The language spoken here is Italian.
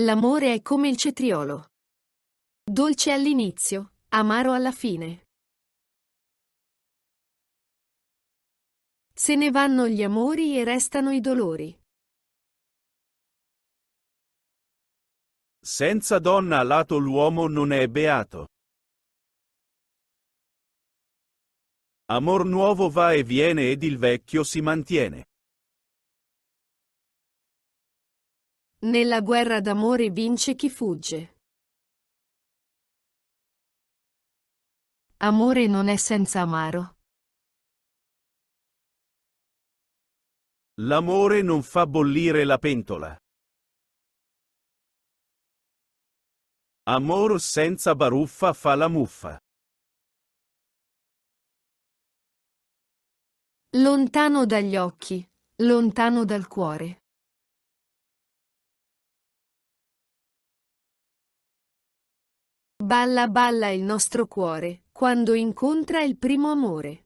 L'amore è come il cetriolo. Dolce all'inizio, amaro alla fine. Se ne vanno gli amori e restano i dolori. Senza donna lato l'uomo non è beato. Amor nuovo va e viene ed il vecchio si mantiene. Nella guerra d'amore vince chi fugge. Amore non è senza amaro. L'amore non fa bollire la pentola. Amor senza baruffa fa la muffa. Lontano dagli occhi, lontano dal cuore. Balla balla il nostro cuore, quando incontra il primo amore.